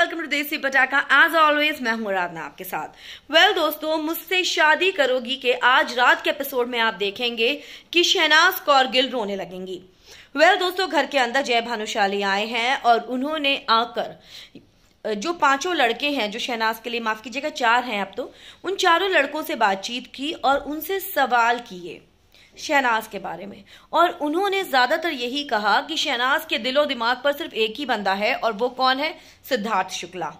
welcome to देसी पटाखा as always मैं हूं आराधना आपके साथ वेल well, दोस्तों मुझसे शादी करोगी के आज रात के एपिसोड में आप देखेंगे कि शहनाज कौर गिल रोने लगेंगी वेल well, दोस्तों घर के अंदर जय भानुशाली आए हैं और उन्होंने आकर जो पांचों लड़के हैं जो शहनाज के लिए माफ कीजिएगा चार हैं अब तो उन चारों लड़कों से बातचीत की और उनसे सवाल किए शहनाज के बारे में और उन्होंने ज़्यादातर यही कहा कि शहनाज के दिलो दिमाग पर सिर्फ एक ही बंदा है और वो कौन है सिद्धार्थ शुक्ला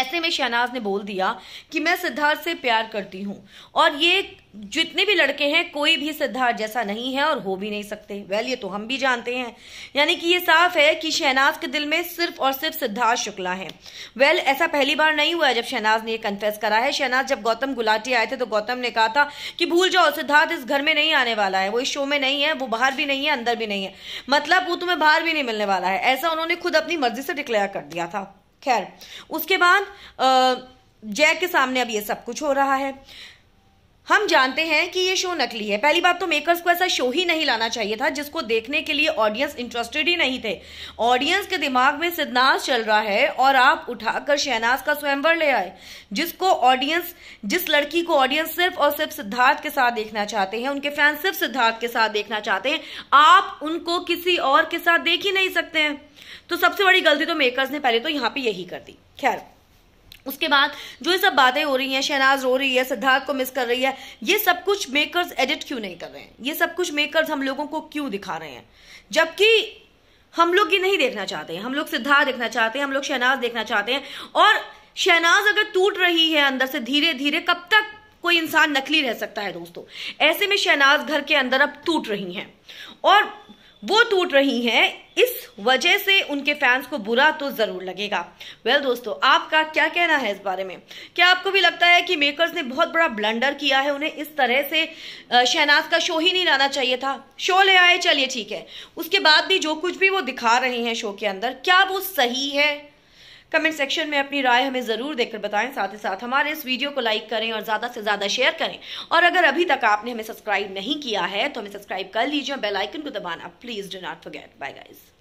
ऐसे में शहनाज ने बोल दिया कि मैं सिद्धार्थ से प्यार करती हूं और ये जितने भी लड़के हैं कोई भी सिद्धार्थ जैसा नहीं है और हो भी नहीं सकते वेल ये तो हम भी जानते हैं यानी कि ये साफ है कि शहनाज के दिल में सिर्फ और सिर्फ सिद्धार्थ शुक्ला है वेल ऐसा पहली बार नहीं हुआ जब शहनाज ने ये कन्फेस करा है शहनाज जब गौतम गुलाटी आए थे तो गौतम ने कहा था कि भूल जाओ सिद्धार्थ इस घर में नहीं आने वाला है वो इस शो में नहीं है वो बाहर भी नहीं है अंदर भी नहीं है मतलब वो तुम्हें बाहर भी नहीं मिलने वाला है ऐसा उन्होंने खुद अपनी मर्जी से डिक्लेयर कर दिया था खैर उसके बाद जय के सामने अब ये सब कुछ हो रहा है हम जानते हैं कि ये शो नकली है पहली बात तो मेकर्स को ऐसा शो ही नहीं लाना चाहिए था जिसको देखने के लिए ऑडियंस इंटरेस्टेड ही नहीं थे ऑडियंस के दिमाग में सिद्धनाज चल रहा है और आप उठाकर शहनाज का स्वयंवर ले आए जिसको ऑडियंस जिस लड़की को ऑडियंस सिर्फ और सिर्फ सिद्धार्थ के साथ देखना चाहते हैं उनके फैंस सिर्फ सिद्धार्थ के साथ देखना चाहते हैं आप उनको किसी और के साथ देख ही नहीं सकते हैं तो सबसे बड़ी गलती तो मेकर्स ने पहले तो यहाँ पर यही कर दी खैर उसके बाद जो ये सब बातें हो रही हैं शहनाज रो रही है सिद्धार्थ को मिस कर रही है ये सब कुछ मेकर्स एडिट क्यों नहीं कर रहे हैं ये सब कुछ मेकर्स हम लोगों को क्यों दिखा रहे हैं जबकि हम लोग ये नहीं देखना चाहते हैं हम लोग सिद्धार्थ देखना चाहते हैं हम लोग शहनाज देखना चाहते हैं और शहनाज अगर टूट रही है अंदर से धीरे धीरे कब तक कोई इंसान नकली रह सकता है दोस्तों ऐसे में शहनाज घर के अंदर अब टूट रही हैं और वो टूट रही हैं इस वजह से उनके फैंस को बुरा तो जरूर लगेगा वेल well, दोस्तों आपका क्या कहना है इस बारे में क्या आपको भी लगता है कि मेकर्स ने बहुत बड़ा ब्लंडर किया है उन्हें इस तरह से शहनाज का शो ही नहीं लाना चाहिए था शो ले आए चलिए ठीक है उसके बाद भी जो कुछ भी वो दिखा रहे हैं शो के अंदर क्या वो सही है कमेंट सेक्शन में अपनी राय हमें ज़रूर देकर बताएं साथ ही साथ हमारे इस वीडियो को लाइक करें और ज़्यादा से ज़्यादा शेयर करें और अगर अभी तक आपने हमें सब्सक्राइब नहीं किया है तो हमें सब्सक्राइब कर लीजिए और बेलाइकन को दबाना please do not forget bye guys